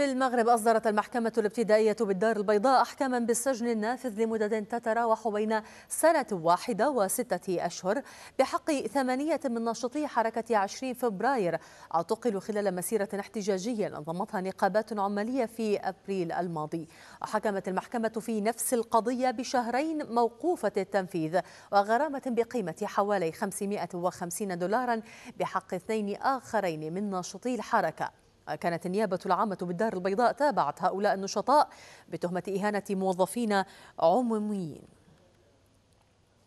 في المغرب أصدرت المحكمة الابتدائية بالدار البيضاء أحكاما بالسجن النافذ لمدد تتراوح بين سنة واحدة وستة أشهر بحق ثمانية من ناشطي حركة 20 فبراير اعتقلوا خلال مسيرة احتجاجية نظمتها نقابات عمالية في أبريل الماضي وحكمت المحكمة في نفس القضية بشهرين موقوفة التنفيذ وغرامة بقيمة حوالي 550 دولارا بحق اثنين آخرين من ناشطي الحركة كانت النيابة العامة بالدار البيضاء تابعت هؤلاء النشطاء بتهمة إهانة موظفين عموميين